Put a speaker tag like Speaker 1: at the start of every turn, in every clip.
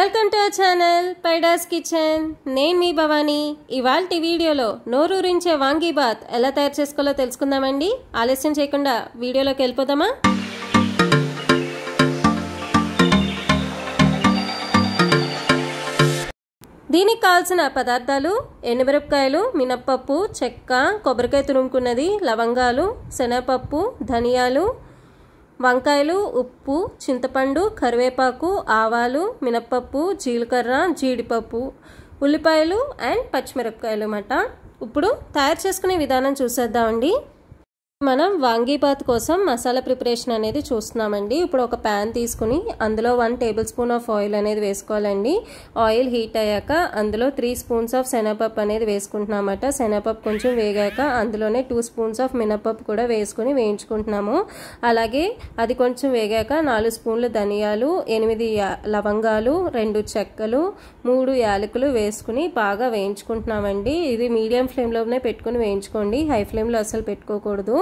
Speaker 1: welcome to our channel పైడాస్ kitchen నేను మీ భవానీ ఇవాల్టి వీడియోలో నోరూరించే వాంగీ బాత్ ఎలా తయారు చేసుకోవాలో తెలుసుకుందామండి ఆలస్యం చేయకుండా వీడియోలోకి వెళ్ళిపోదామా దీనికి కావాల్సిన పదార్థాలు ఎండుమిరపకాయలు మినప్పప్పు చెక్క కొబ్బరికాయ తురుముకున్నది లవంగాలు శనగపప్పు ధనియాలు వంకాయలు ఉప్పు చింతపండు కరివేపాకు ఆవాలు మినప్పప్పు జీలకర్ర జీడిపప్పు ఉల్లిపాయలు అండ్ పచ్చిమిరపకాయలు అన్నమాట ఇప్పుడు తయారు చేసుకునే విధానం చూసేద్దామండి మనం వాంగీపాత్ కోసం మసాలా ప్రిపరేషన్ అనేది చూస్తున్నామండి ఇప్పుడు ఒక ప్యాన్ తీసుకుని అందులో one tablespoon of oil అనేది వేసుకోవాలండి ఆయిల్ హీట్ అయ్యాక అందులో త్రీ స్పూన్స్ ఆఫ్ శనగపప్పు అనేది వేసుకుంటున్నామట శనగపప్పు కొంచెం వేగాక అందులోనే టూ స్పూన్స్ ఆఫ్ మినపప్పు కూడా వేసుకుని వేయించుకుంటున్నాము అలాగే అది కొంచెం వేగాక నాలుగు స్పూన్లు ధనియాలు ఎనిమిది లవంగాలు రెండు చెక్కలు మూడు యాలకులు వేసుకుని బాగా వేయించుకుంటున్నామండి ఇది మీడియం ఫ్లేమ్లోనే పెట్టుకుని వేయించుకోండి హై ఫ్లేమ్లో అసలు పెట్టుకోకూడదు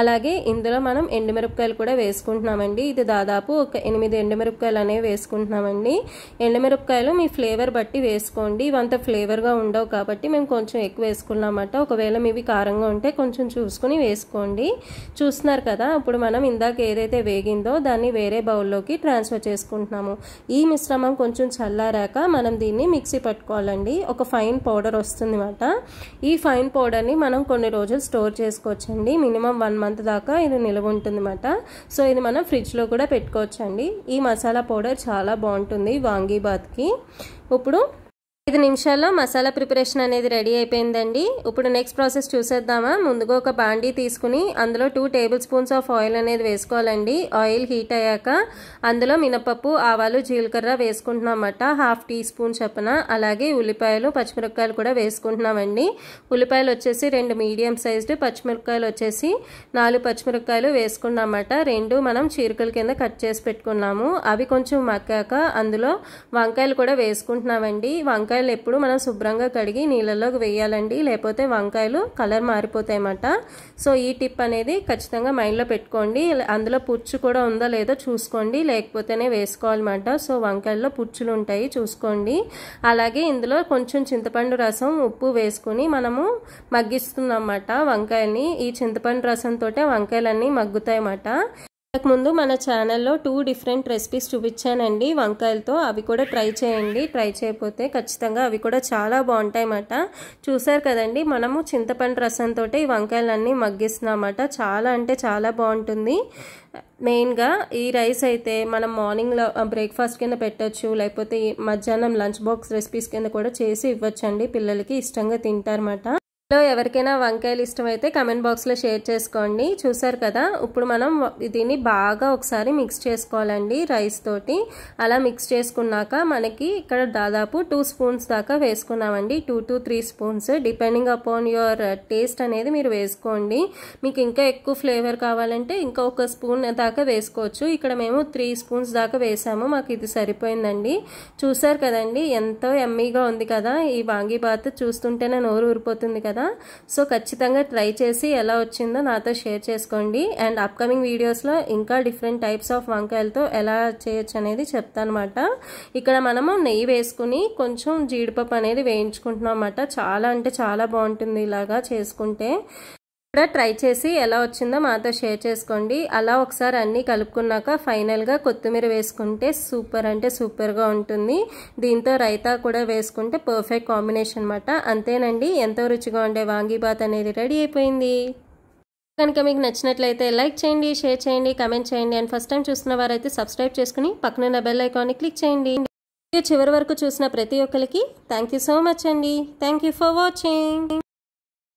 Speaker 1: అలాగే ఇందులో మనం ఎండుమిరపకాయలు కూడా వేసుకుంటున్నామండి ఇది దాదాపు ఒక ఎనిమిది ఎండుమిరపకాయలు అనేవి వేసుకుంటున్నామండి ఎండుమిరపకాయలు మీ ఫ్లేవర్ బట్టి వేసుకోండి ఇవంత ఫ్లేవర్గా ఉండవు కాబట్టి మేము కొంచెం ఎక్కువ వేసుకున్నామట ఒకవేళ మీవి కారంగా ఉంటే కొంచెం చూసుకుని వేసుకోండి చూస్తున్నారు కదా అప్పుడు మనం ఇందాక ఏదైతే వేగిందో దాన్ని వేరే బౌల్లోకి ట్రాన్స్ఫర్ చేసుకుంటున్నాము ఈ మిశ్రమం కొంచెం చల్లారాక మనం దీన్ని మిక్సీ పట్టుకోవాలండి ఒక ఫైన్ పౌడర్ వస్తుంది అన్నమాట ఈ ఫైన్ పౌడర్ని మనం కొన్ని రోజులు స్టోర్ చేసుకోవచ్చండి మినిమం మినిమం వన్ మంత్ దాకా ఇది నిల్వ అన్నమాట సో ఇది మనం ఫ్రిడ్జ్లో కూడా పెట్టుకోవచ్చండి ఈ మసాలా పౌడర్ చాలా బాగుంటుంది వాంగీబాత్కి ఇప్పుడు ఐదు నిమిషాల్లో మసాలా ప్రిపరేషన్ అనేది రెడీ అయిపోయిందండి ఇప్పుడు నెక్స్ట్ ప్రాసెస్ చూసేద్దామా ముందుగా ఒక బాండీ తీసుకుని అందులో two tablespoons of oil అనేది వేసుకోవాలండి ఆయిల్ హీట్ అయ్యాక అందులో మినపప్పు ఆవాలు జీలకర్ర వేసుకుంటున్నామట హాఫ్ టీ స్పూన్ చొప్పున అలాగే ఉల్లిపాయలు పచ్చిమిరపకాయలు కూడా వేసుకుంటున్నామండి ఉల్లిపాయలు వచ్చేసి రెండు మీడియం సైజ్డ్ పచ్చిమిరపకాయలు వచ్చేసి నాలుగు పచ్చిమిరపకాయలు వేసుకున్నామట రెండు మనం చీరకల కింద కట్ చేసి పెట్టుకున్నాము అవి కొంచెం మక్కాక అందులో వంకాయలు కూడా వేసుకుంటున్నామండి వంకాయ వంకాయలు ఎప్పుడు మనం శుభ్రంగా కడిగి నీళ్ళలోకి వేయాలండి లేకపోతే వంకాయలు కలర్ మారిపోతాయన్నమాట సో ఈ టిప్ అనేది ఖచ్చితంగా మైండ్లో పెట్టుకోండి అందులో పుచ్చు కూడా ఉందా లేదో చూసుకోండి లేకపోతేనే వేసుకోవాలన్నమాట సో వంకాయల్లో పుచ్చులు ఉంటాయి చూసుకోండి అలాగే ఇందులో కొంచెం చింతపండు రసం ఉప్పు వేసుకుని మనము మగ్గిస్తున్నాం అన్నమాట వంకాయని ఈ చింతపండు రసంతో వంకాయలన్నీ మగ్గుతాయన్నమాట ఇంతకుముందు మన ఛానల్లో టూ డిఫరెంట్ రెసిపీస్ చూపించానండి వంకాయలతో అవి కూడా ట్రై చేయండి ట్రై చేయకపోతే ఖచ్చితంగా అవి కూడా చాలా బాగుంటాయన్నమాట చూసారు కదండి మనము చింతపండు రసంతో ఈ వంకాయలన్నీ మగ్గిస్తున్నామన్నమాట చాలా అంటే చాలా బాగుంటుంది మెయిన్గా ఈ రైస్ అయితే మనం మార్నింగ్లో బ్రేక్ఫాస్ట్ కింద పెట్టచ్చు లేకపోతే మధ్యాహ్నం లంచ్ బాక్స్ రెసిపీస్ కింద కూడా చేసి ఇవ్వచ్చండి పిల్లలకి ఇష్టంగా తింటారన్నమాట లో ఎవరికైనా వంకాయలు ఇష్టమైతే కమెంట్ బాక్స్లో షేర్ చేసుకోండి చూసారు కదా ఇప్పుడు మనం దీన్ని బాగా ఒకసారి మిక్స్ చేసుకోవాలండి రైస్ తోటి అలా మిక్స్ చేసుకున్నాక మనకి ఇక్కడ దాదాపు టూ స్పూన్స్ దాకా వేసుకున్నామండి two to three spoons depending upon your taste అనేది మీరు వేసుకోండి మీకు ఇంకా ఎక్కువ ఫ్లేవర్ కావాలంటే ఇంకా ఒక స్పూన్ దాకా వేసుకోవచ్చు ఇక్కడ మేము త్రీ స్పూన్స్ దాకా వేసాము మాకు ఇది సరిపోయిందండి చూసారు కదండి ఎంతో ఎమ్మీగా ఉంది కదా ఈ వాంగీ బాత్ చూస్తుంటేనే నోరు ఊరిపోతుంది కదా కదా సో ఖచ్చితంగా ట్రై చేసి ఎలా వచ్చిందో నాతో షేర్ చేసుకోండి అండ్ అప్కమింగ్ వీడియోస్లో ఇంకా డిఫరెంట్ టైప్స్ ఆఫ్ వంకాయలతో ఎలా చేయొచ్చు అనేది చెప్తానమాట ఇక్కడ మనము నెయ్యి వేసుకుని కొంచెం జీడిపప్పు అనేది వేయించుకుంటున్నాం అన్నమాట చాలా అంటే చాలా బాగుంటుంది ఇలాగా చేసుకుంటే కూడా ట్రై చేసి ఎలా వచ్చిందో మాతో షేర్ చేసుకోండి అలా ఒకసారి అన్నీ కలుపుకున్నాక ఫైనల్గా కొత్తిమీర వేసుకుంటే సూపర్ అంటే సూపర్గా ఉంటుంది దీంతో రైతా కూడా వేసుకుంటే పర్ఫెక్ట్ కాంబినేషన్ అనమాట అంతేనండి ఎంతో రుచిగా ఉండే వాంగీబాత్ అనేది రెడీ అయిపోయింది కనుక మీకు నచ్చినట్లయితే లైక్ చేయండి షేర్ చేయండి కమెంట్ చేయండి అండ్ ఫస్ట్ టైం చూసిన వారైతే సబ్స్క్రైబ్ చేసుకుని పక్కన బెల్ ఐకాన్ని క్లిక్ చేయండి చివరి వరకు చూసిన ప్రతి ఒక్కరికి థ్యాంక్ సో మచ్ అండి థ్యాంక్ ఫర్ వాచింగ్